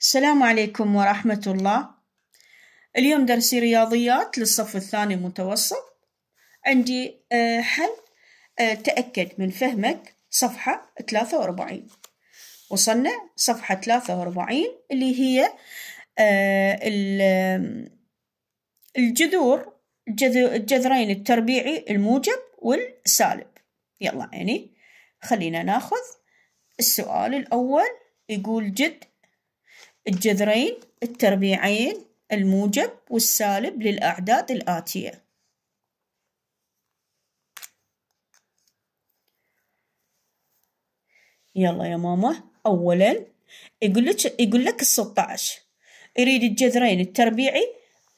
السلام عليكم ورحمة الله اليوم درسي رياضيات للصف الثاني المتوسط عندي آه، حل آه، تأكد من فهمك صفحة 43 وصلنا صفحة 43 اللي هي آه، الجذور الجذرين التربيعي الموجب والسالب يلا يعني خلينا ناخذ السؤال الأول يقول جد الجذرين التربيعين الموجب والسالب للأعداد الآتية يلا يا ماما أولا يقولك يقول لك الستة عشر يريد الجذرين التربيعي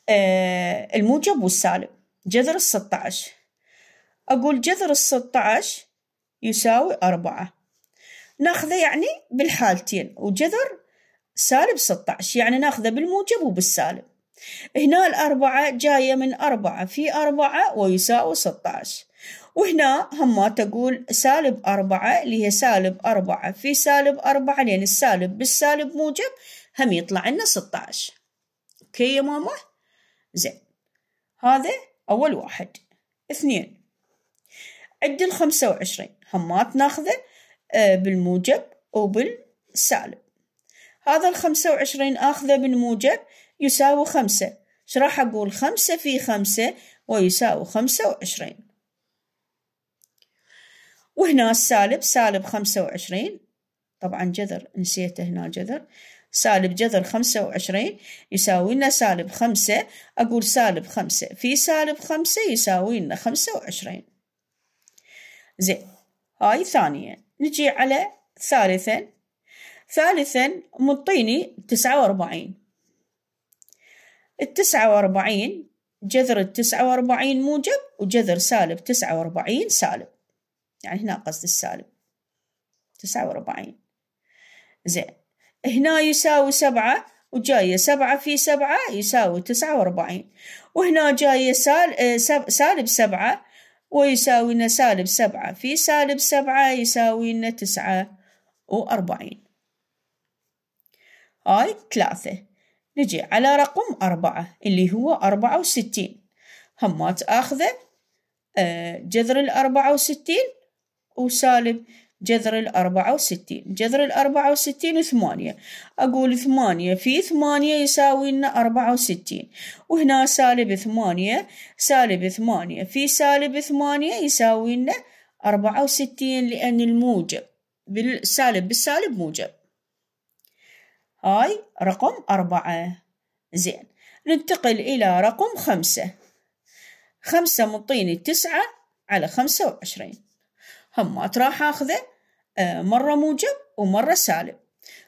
آه، الموجب والسالب جذر الستة عشر أقول جذر الستة عشر يساوي أربعة ناخذه يعني بالحالتين وجذر سالب 16 يعني ناخذه بالموجب وبالسالب هنا الأربعة جاية من أربعة في أربعة ويساوي 16 وهنا هما تقول سالب أربعة اللي هي سالب أربعة في سالب أربعة لأن السالب بالسالب موجب هم يطلع لنا 16 أوكي يا ماما زين هذا أول واحد اثنين عد الخمسة وعشرين همات ناخذه آه، بالموجب وبالسالب هذا الخمسة وعشرين آخذه بالموجب يساوي خمسة إيش راح أقول خمسة في خمسة ويساوي خمسة وعشرين وهنا السالب سالب خمسة وعشرين طبعا جذر نسيته هنا جذر سالب جذر خمسة وعشرين يساوي لنا سالب خمسة أقول سالب خمسة في سالب خمسة يساوي لنا خمسة وعشرين زين هاي ثانية نجي على ثالثا ثالثا مطيني تسعة وأربعين التسعة وأربعين جذر التسعة وأربعين موجب وجذر سالب تسعة وأربعين سالب يعني هنا قصد السالب تسعة وأربعين زين هنا يساوي سبعة وجاية سبعة في سبعة يساوي تسعة وأربعين وهنا جاية سال... آه، سالب سبعة ويساوي لنا سالب سبعة في سالب سبعة يساوي لنا تسعة وأربعين هاي ثلاثة نجي على رقم أربعة اللي هو أربعة وستين همات آخذه آه، جذر الأربعة وستين وسالب جذر الأربعة وستين جذر الأربعة وستين ثمانية أقول ثمانية في ثمانية يساوي لنا أربعة وستين وهنا سالب ثمانية سالب ثمانية في سالب ثمانية يساوي لنا أربعة وستين لأن الموجب بالسالب بالسالب موجب هاي رقم أربعة زين ننتقل إلى رقم خمسة خمسة مطيني تسعة على خمسة وعشرين همات راح أخذه آه، مرة موجب ومرة سالب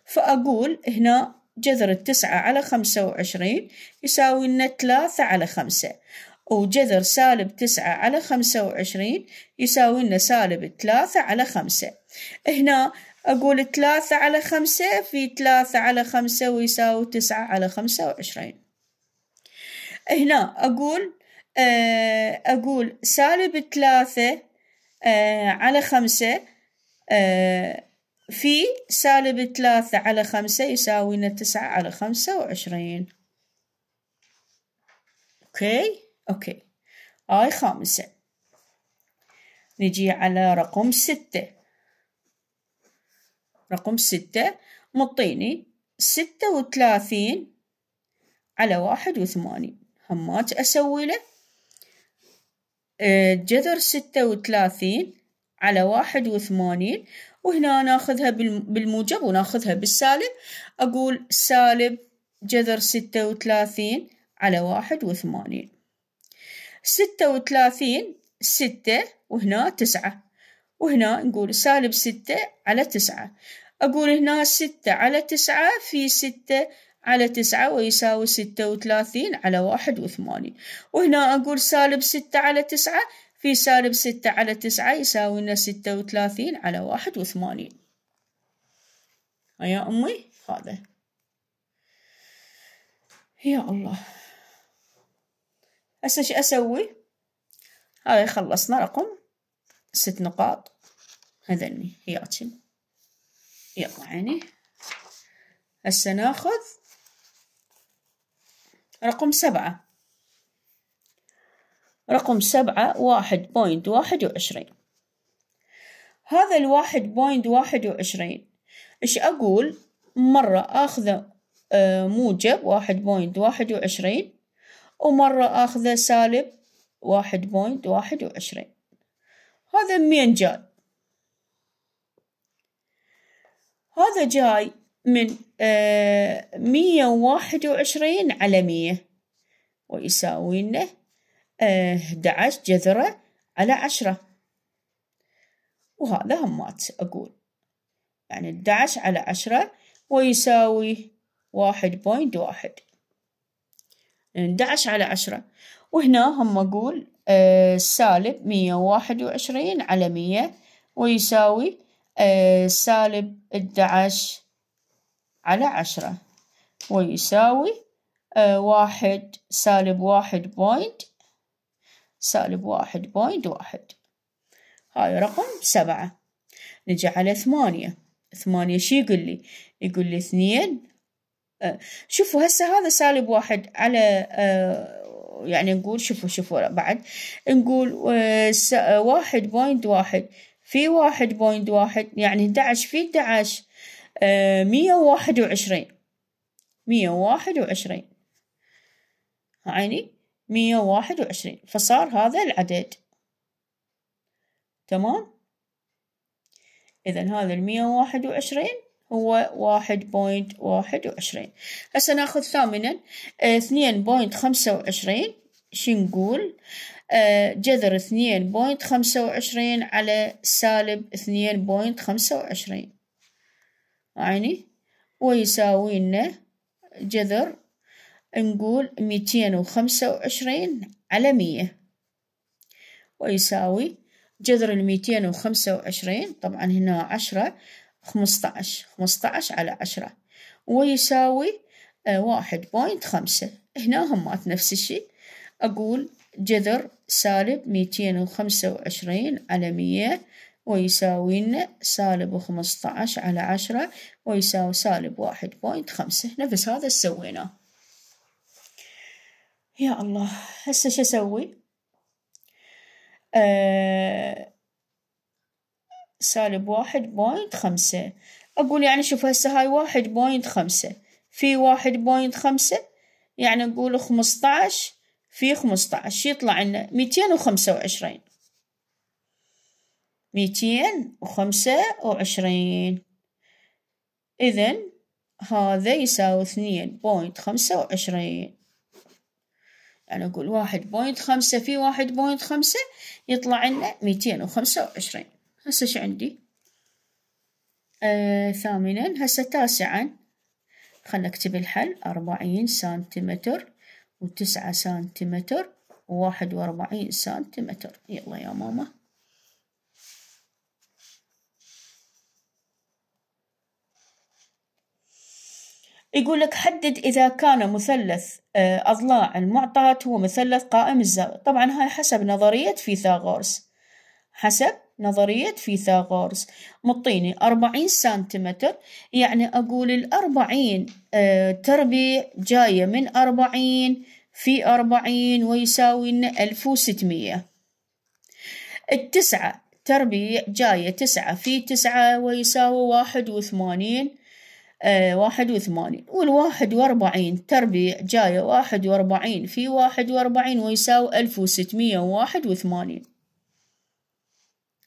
فأقول هنا جذر التسعة على خمسة وعشرين يساوي لنا ثلاثة على خمسة وجذر سالب تسعة على خمسة وعشرين يساوي لنا سالب ثلاثة على خمسة هنا أقول ثلاثة على خمسة في ثلاثة على خمسة ويساوي تسعة على خمسة وعشرين هنا أقول آه، أقول سالب ثلاثة آه، على خمسة آه، في سالب ثلاثة على خمسة يساوينا تسعة على خمسة وعشرين أوكي أوكي هاي خامسة نجي على رقم ستة رقم ستة مطيني ستة وثلاثين على واحد وثمانين همات أسوي له آه، جذر ستة وثلاثين على واحد وثمانين وهنا ناخذها بالموجب وناخذها بالسالب أقول سالب جذر ستة وثلاثين على واحد وثمانين ستة وثلاثين ستة وهنا تسعة وهنا نقول سالب ستة على تسعة أقول هنا ستة على تسعة في ستة على تسعة ويساوي ستة وثلاثين على واحد وثمانين وهنا أقول سالب ستة على تسعة في سالب ستة على تسعة يساوي لنا ستة وثلاثين على واحد وثمانين يا أمي هذا يا الله هسه شو أسوي هاي خلصنا رقم ست نقاط هذني هياتشن يلا عيني هسه ناخذ رقم سبعة رقم سبعة واحد بوينت واحد وعشرين هذا الواحد بوينت واحد وعشرين إيش أقول مرة آخذ آه، موجب واحد بوينت واحد وعشرين ومرة آخذ سالب واحد بوينت واحد وعشرين هذا منين جاي هذا جاي من آه، مية وواحد وعشرين على مية ويساوي لنا آه، أحد عشر جذرة على عشرة وهذا همات أقول يعني أحد عشر على عشرة ويساوي واحد بوينت واحد أحد عشر على عشرة وهنا هم أقول آه، سالب مية وواحد وعشرين على مية ويساوي آه، سالب أدعش على عشرة ويساوي آه، واحد سالب واحد بوينت سالب واحد بوينت واحد هاي رقم سبعة نجي على ثمانية ثمانية شي يقول لي يقول لي اثنين شوفوا هسه هذا سالب واحد على يعني نقول شوفوا شوفوا بعد نقول آه، آه، واحد بوينت واحد في واحد بوينت واحد يعني دعش في دعش آه، مية وواحد وعشرين مية وواحد وعشرين يعني مية وواحد وعشرين فصار هذا العدد تمام إذا هذا المية وواحد وعشرين هو واحد بوينت واحد وعشرين هسه ناخذ ثامنا آه، اثنين بوينت خمسة وعشرين شنقول آه، جذر اثنين بوينت خمسة وعشرين على سالب اثنين بوينت خمسة وعشرين يعني ويساوينا جذر نقول ميتين وخمسة وعشرين على مية ويساوي جذر الميتين وخمسة وعشرين طبعا هنا عشرة خمسطعش خمسطعش على عشرة ويساوي آه، واحد بوينت خمسة هنا همات نفس الشي أقول جذر سالب ميتين وخمسة وعشرين على مية ويساوي لنا سالب خمسطعش على عشرة ويساوي سالب واحد بوينت خمسة نفس هذا سويناه يا الله هسه شو أسوي؟ آه سالب واحد بوينت خمسة أقول يعني شوف هسه هاي واحد بوينت خمسة في واحد بوينت خمسة يعني نقول خمسطعش في خمسطعش يطلع لنا ميتين وخمسة وعشرين ميتين وخمسة وعشرين إذن هذا يساوي اثنين بوينت خمسة وعشرين يعني أقول واحد بوينت خمسة في واحد بوينت خمسة يطلع لنا ميتين وخمسة وعشرين هسه ايش عندي آه ثامنا هسه تاسعا خلنا اكتب الحل أربعين سنتيمتر وتسعة سنتيمتر وواحد وأربعين سنتيمتر يلا يا ماما يقول لك حدد إذا كان مثلث آه، أضلاع المعطاة هو مثلث قائم الزاوية طبعا هاي حسب نظرية فيثاغورس حسب نظرية فيثاغورس مطيني أربعين سنتيمتر يعني أقول الأربعين آه، تربيع جاية من أربعين في أربعين ويساوي لنا ألف وستمية التسعة تربيع جاية تسعة في تسعة ويساوي واحد وثمانين آه، واحد وثمانين والواحد وأربعين تربيع جاية واحد وأربعين في واحد وأربعين ويساوي ألف وستمية واحد وثمانين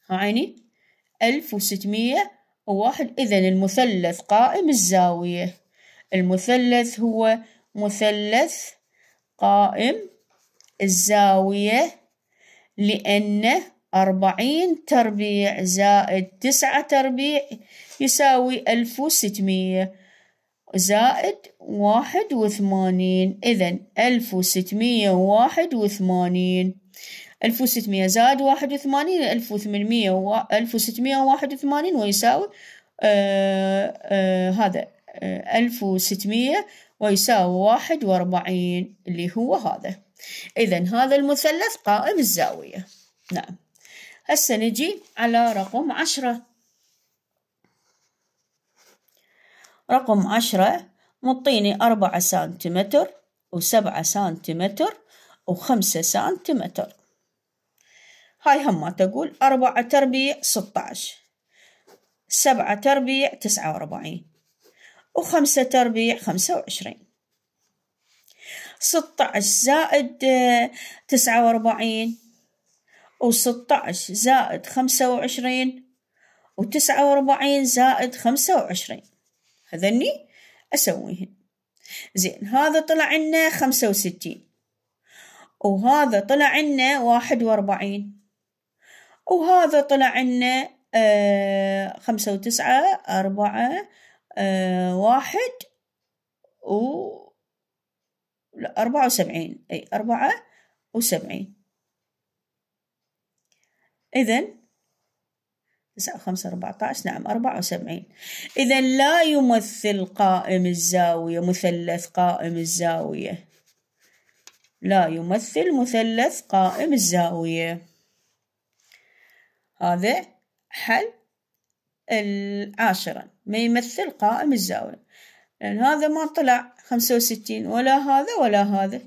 عيني ألف وستمية وواحد إذا المثلث قائم الزاوية المثلث هو مثلث قائم الزاوية لأن أربعين تربيع زائد تسعة تربيع يساوي ألف وستمية زائد واحد وثمانين إذن ألف وستمية واحد وثمانين ألف وستمية زائد واحد وثمانين ألف وثمانمية ألف وستمية وواحد وثمانين ويساوي آه آه هذا آه، ألف وستمية ويساوي واحد وأربعين اللي هو هذا إذا هذا المثلث قائم الزاوية نعم هسه نجي على رقم عشرة رقم عشرة مطيني أربعة سنتيمتر وسبعة سنتيمتر وخمسة سنتيمتر هاي هم تقول أربعة تربيع ستة سبعة تربيع تسعة وأربعين وخمسة تربيع خمسة وعشرين ستة عشر زائد آه، تسعة وأربعين وستة عشر زائد خمسة وعشرين وتسعة وأربعين زائد خمسة وعشرين هذني أسويهن زين هذا طلع عنا خمسة وستين وهذا طلع عنا واحد وأربعين وهذا طلع عنا آه، خمسة وتسعة أربعة آه، واحد و لا أربعة وسبعين أي أربعة وسبعين إذن تسعة خمسة أربعة عشر نعم أربعة وسبعين إذن لا يمثل قائم الزاوية مثلث قائم الزاوية لا يمثل مثلث قائم الزاوية هذا حل العاشرة ما يمثل قائم الزاوية لأن هذا ما طلع خمسة وستين ولا هذا ولا هذا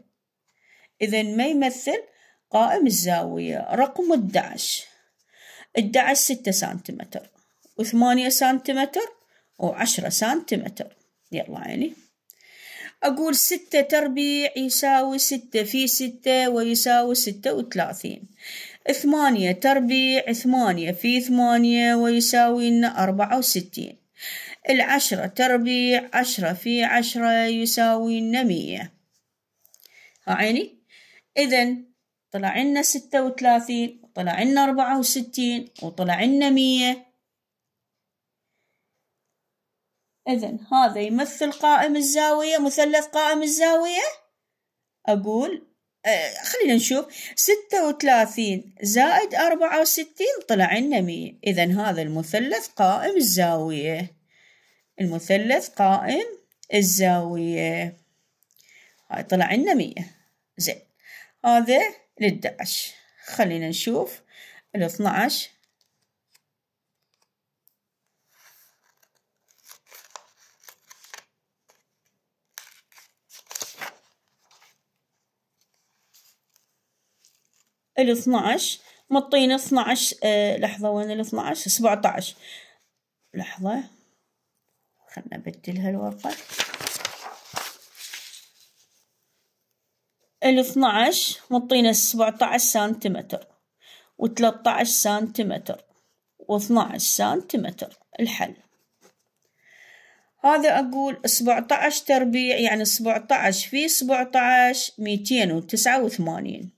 إذا ما يمثل قائم الزاوية رقم الدعش الدعش ستة سنتيمتر وثمانية سنتيمتر وعشرة سنتيمتر يلا عيني أقول ستة تربيع يساوي ستة في ستة ويساوي ستة وثلاثين ثمانية تربيع ثمانية في ثمانية ويساوي لنا أربعة وستين العشرة تربيع عشرة في عشرة يساوي لنا مية عيني إذا طلع لنا ستة وثلاثين وطلع لنا أربعة وستين وطلع لنا مية إذا هذا يمثل قائم الزاوية مثلث قائم الزاوية أقول آه خلينا نشوف ستة وثلاثين زائد أربعة وستين طلع لنا مية إذا هذا المثلث قائم الزاوية المثلث قائم الزاوية هاي طلع لنا مية زين هذا للدعش خلينا نشوف الاثنى ال 12 مطينا 12 لحظة وين ال 12 17 لحظة خلنا نبدل هالورقه ال 12 مطينا 17 سنتيمتر و13 سنتيمتر و12 سنتيمتر الحل هذا أقول 17 تربيع يعني 17 في 17 289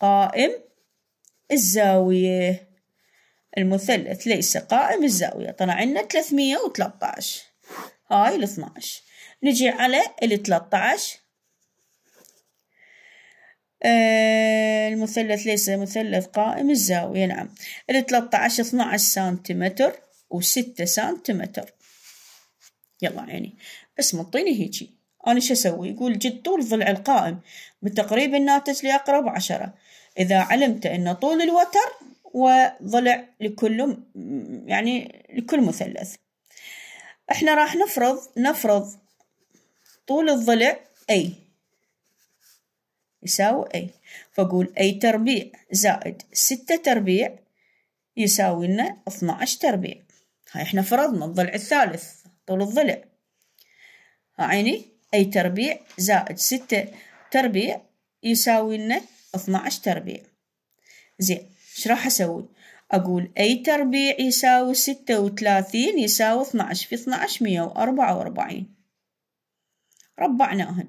قائم الزاوية المثلث ليس قائم الزاوية طلع عنا 313 هاي ال 12 نجي على ال 13 آه، المثلث ليس مثلث قائم الزاوية نعم ال 13 12 سنتيمتر و6 سنتيمتر يلا عيني بس مطيني هيجي أنا شو أسوي يقول جد طول ضلع القائم بتقريب الناتج لأقرب عشرة إذا علمت أن طول الوتر وضلع لكل يعني لكل مثلث احنا راح نفرض نفرض طول الضلع أي يساوي أي فأقول أي تربيع زائد ستة تربيع يساوي لنا 12 تربيع هاي احنا فرضنا الضلع الثالث طول الضلع عيني أي تربيع زائد ستة تربيع يساوي لنا 12 تربيع زين ايش راح اسوي اقول اي تربيع يساوي ستة يساوي 12 في 12 مية واربعة واربعين ربعناهن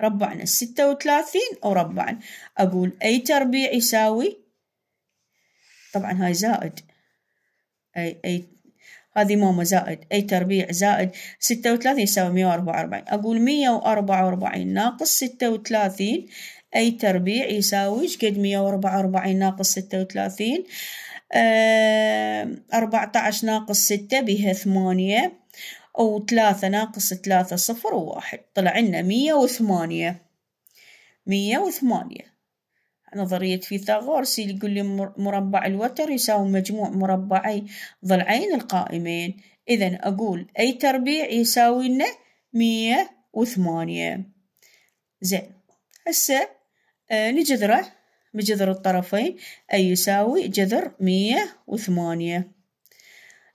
ربعنا 36 وربعنا اقول اي تربيع يساوي طبعا هاي زائد اي اي هذه ماما زائد أي تربيع زائد ستة وثلاثين يساوي مية وأربعة وأربعين أقول مية وأربعة وأربعين ناقص ستة وثلاثين أي تربيع يساوي شقد مية وأربعة وأربعين ناقص ستة وثلاثين آه، أربعة عشر ناقص ستة بها ثمانية أو ثلاثة ناقص ثلاثة صفر وواحد طلع لنا مية وثمانية مية وثمانية نظرية فيثاغورس اللي يقول لي مربع الوتر يساوي مجموع مربعي ضلعين القائمين إذا أقول أي تربيع يساوي لنا مية وثمانية زين هسه لجذرة آه، نجذره بجذر الطرفين أي يساوي جذر مية وثمانية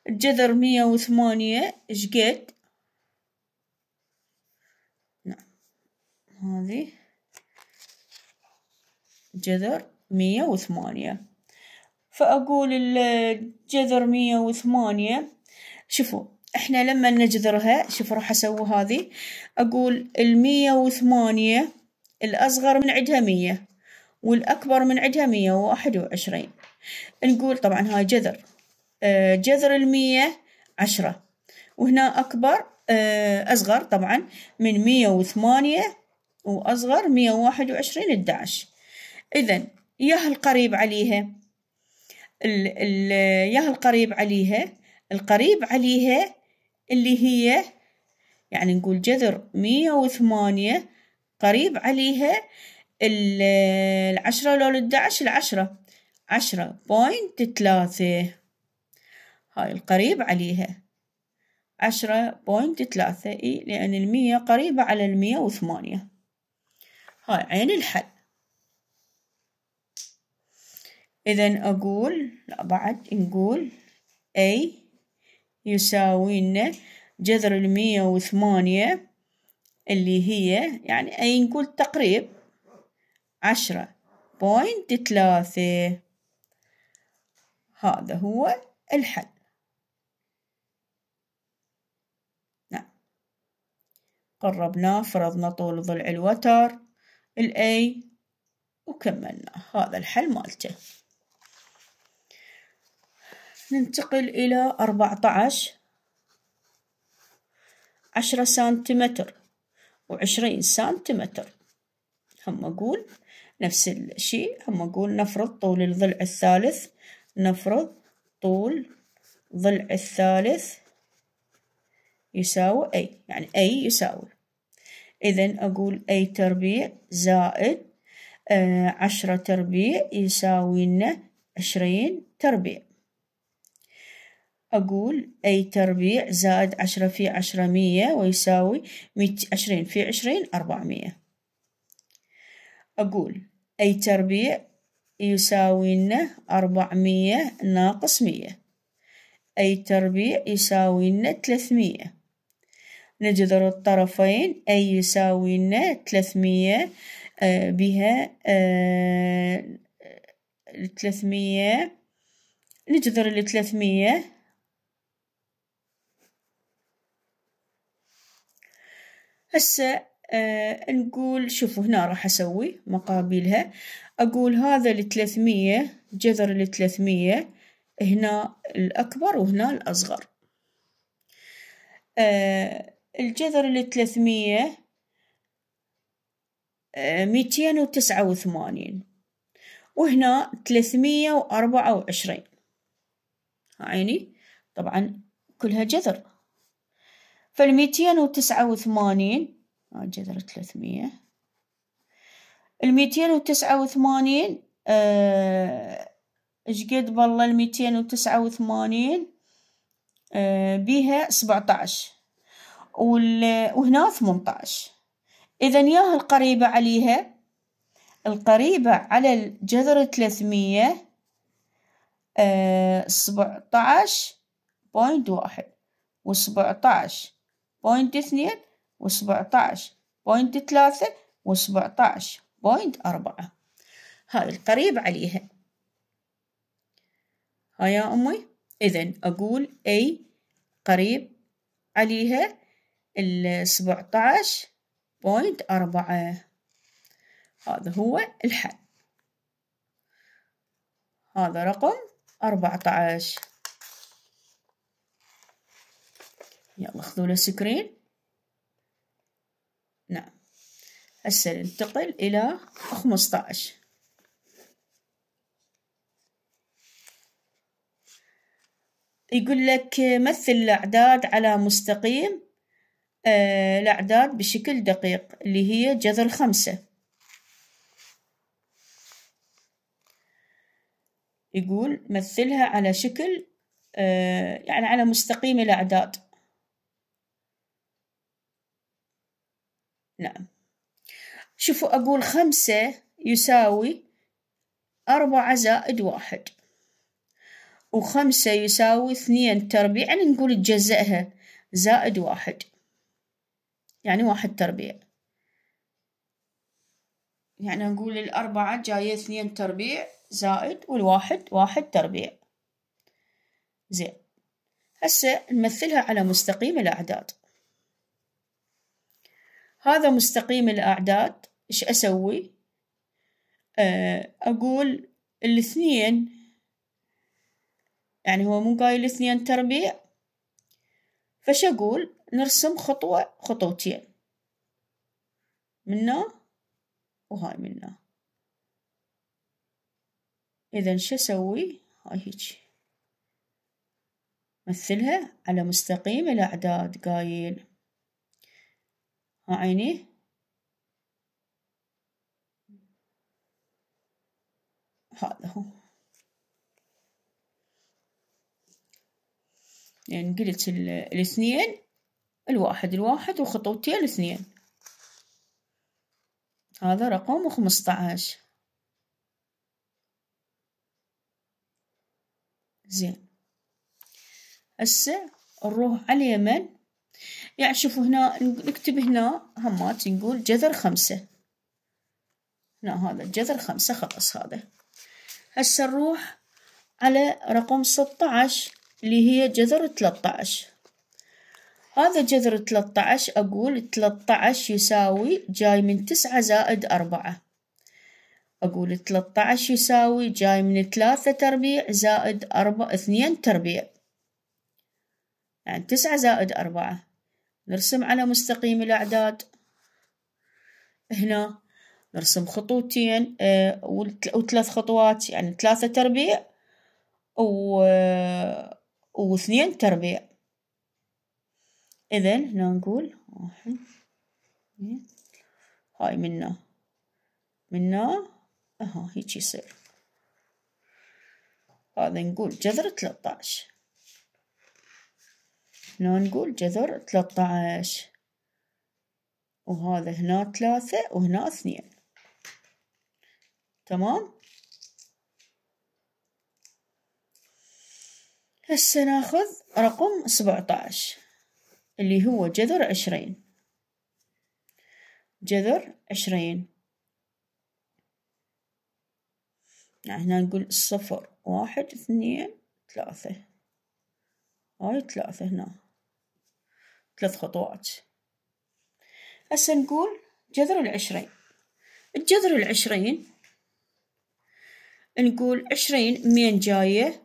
الجذر مية وثمانية قد؟ نعم هذه جذر مية وثمانية فأقول الجذر مية وثمانية شوفوا احنا لما نجذرها شوفوا راح اسوي هذه اقول المية وثمانية الاصغر من عدها مية والاكبر من عدها مية وواحد وعشرين نقول طبعا هاي جذر آه، جذر المية عشرة وهنا اكبر آه، اصغر طبعا من مية وثمانية واصغر مية وواحد وعشرين الدعش إذا ياه القريب عليها ال ال ياه القريب عليها القريب عليها اللي هي يعني نقول جذر مية وثمانية قريب عليها العشرة لو الدعش العشرة عشرة بوينت ثلاثة هاي القريب عليها عشرة بوينت ثلاثة لأن المية قريبة على المية وثمانية هاي عين الحل إذا أقول لا بعد نقول A يساوي لنا جذر المية وثمانية اللي هي يعني أي نقول تقريب عشرة بوينت ثلاثة هذا هو الحل نعم قربناه فرضنا طول ضلع الوتر الأي وكملنا هذا الحل مالته ننتقل إلى أربعة عشر عشرة سنتيمتر وعشرين سنتيمتر هم أقول نفس الشيء هم أقول نفرض طول الضلع الثالث نفرض طول ضلع الثالث يساوي أي يعني أي يساوي إذا أقول أي تربيع زائد آه، عشرة تربيع يساوي لنا عشرين تربيع أقول أي تربيع زائد عشرة في عشرة مية ويساوي عشرين في عشرين أربعمية أقول أي تربيع يساوي لنا أربعمية ناقص مية أي تربيع يساوي لنا نجذر الطرفين أي يساوي لنا تلثمية آه، بها تلثمية آه، نجذر الثلاثمية هسه أه نقول شوفوا هنا راح أسوي مقابلها أقول هذا الثلاثمية جذر الثلاثمية هنا الأكبر وهنا الأصغر أه الجذر الثلاثمية آه، ميتين وتسعة وثمانين وهنا ثلاثمية وأربعة وعشرين عيني طبعا كلها جذر فالميتين وتسعة وثمانين آه، جذر ثلاثمية الميتين وتسعة وثمانين آه، ايش قد بالله الميتين وتسعة وثمانين آه، بيها سبعة عشر وهنا ثمنتاش إذا يا القريبة عليها القريبة على الجذر ثلاثمية سبعتاش بوينت واحد وسبعتاش بوينت اثنين وسبعتاش بوينت ثلاثة وسبعتاش بوينت أربعة هاي القريب عليها ها يا أمي إذا أقول A قريب عليها السبعتاش بوينت أربعة هذا هو الحل هذا رقم أربعتاش يلا خذوا له سكرين نعم هسه ننتقل إلى خمسطعش يقول لك مثل الأعداد على مستقيم آه الأعداد بشكل دقيق اللي هي جذر خمسة يقول مثلها على شكل آه يعني على مستقيم الأعداد نعم شوفوا أقول خمسة يساوي أربعة زائد واحد وخمسة يساوي اثنين تربيع يعني نقول تجزئها زائد واحد يعني واحد تربيع يعني نقول الأربعة جاية اثنين تربيع زائد والواحد واحد تربيع زين هسه نمثلها على مستقيم الأعداد هذا مستقيم الأعداد إيش أسوي آه، أقول الاثنين يعني هو مو قايل اثنين تربيع فش أقول نرسم خطوة خطوتين منه وهاي منه إذا شو أسوي هاي هيجي مثلها على مستقيم الأعداد قايل عينيه هذا هو يعني قلت الاثنين الواحد الواحد وخطوتين الاثنين هذا رقم خمسطعش زين هسه نروح على اليمن يعني شوفوا هنا نكتب هنا همات نقول جذر خمسة هنا هذا جذر خمسة خلاص هذا هسه نروح على رقم ستة عشر اللي هي جذر ثلاثة عشر هذا جذر ثلاثة عشر أقول ثلاثة عشر يساوي جاي من تسعة زائد أربعة أقول ثلاثة عشر يساوي جاي من ثلاثة تربيع زائد أربعة اثنين تربيع يعني تسعة زائد أربعة نرسم على مستقيم الأعداد هنا نرسم خطوتين آه، وثلاث خطوات يعني ثلاثة تربيع واثنين تربيع إذن هنا نقول واحد هاي منا منا اها هيك يصير هذا نقول جذر 13 نقول جذر 13 وهذا هنا ثلاثة وهنا اثنين تمام هسه ناخذ رقم 17 اللي هو جذر عشرين جذر عشرين نعم، هنا نقول صفر واحد اثنين ثلاثة هاي ثلاثة هنا ثلاث خطوات هسه نقول جذر العشرين الجذر العشرين نقول عشرين مين جاية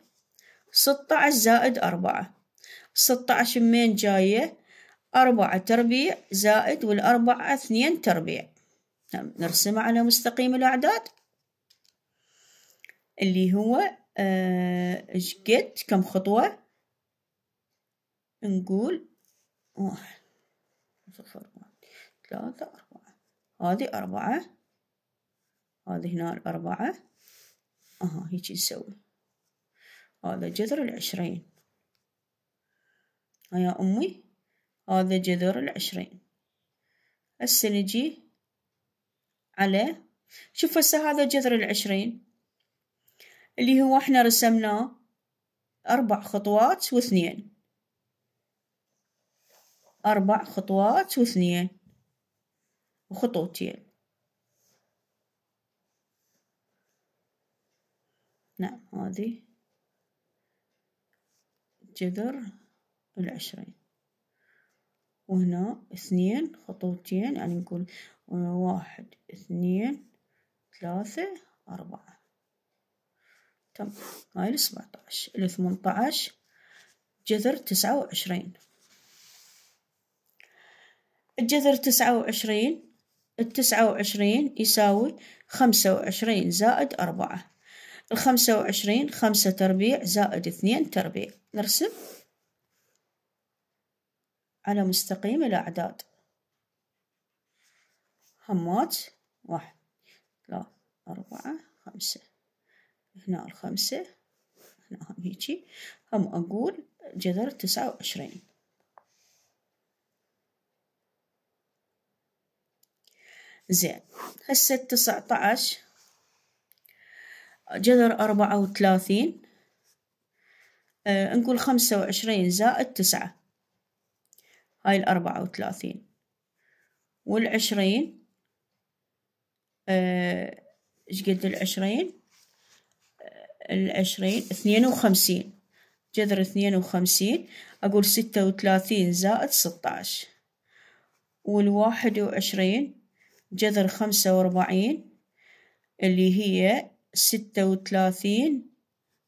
ستة عشر زائد أربعة ستة عشر جاية أربعة تربيع زائد والأربعة اثنين تربيع نعم، نرسمه على مستقيم الأعداد اللي هو آه، ايش آه كم خطوة نقول واحد صفر واحد ثلاثة أربعة هذه أربعة هذه هنا الأربعة أها هيك نسوي هذا جذر العشرين ها يا أمي هذا جذر العشرين هسه نجي على شوف هسه هذا جذر العشرين اللي هو احنا رسمناه أربع خطوات واثنين أربع خطوات واثنين وخطوتين نعم هذه جذر العشرين وهنا اثنين خطوتين يعني نقول واحد اثنين ثلاثة أربعة تم هاي السبعتاش الثمنتاش جذر تسعة وعشرين الجذر تسعة وعشرين التسعة وعشرين يساوي خمسة وعشرين زائد أربعة الخمسة وعشرين خمسة تربيع زائد اثنين تربيع نرسم على مستقيم الأعداد همات واحد ثلاثة أربعة خمسة هنا الخمسة هنا هم هيجي هم أقول جذر تسعة وعشرين زين هسه تسعة عشر جذر أربعة وثلاثين آه، نقول خمسة وعشرين زائد تسعة هاي الأربعة وثلاثين والعشرين آه، ايش قد العشرين آه، العشرين اثنين وخمسين جذر اثنين وخمسين أقول ستة وثلاثين زائد ستة والواحد وعشرين جذر خمسة وأربعين اللي هي ستة وثلاثين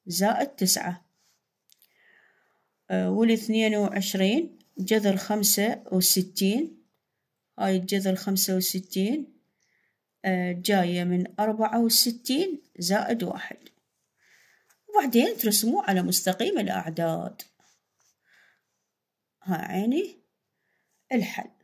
زائد تسعة آه، والاثنين وعشرين جذر خمسة وستين هاي الجذر خمسة وستين آه، جاية من أربعة وستين زائد واحد وبعدين ترسموه على مستقيم الأعداد ها عيني الحل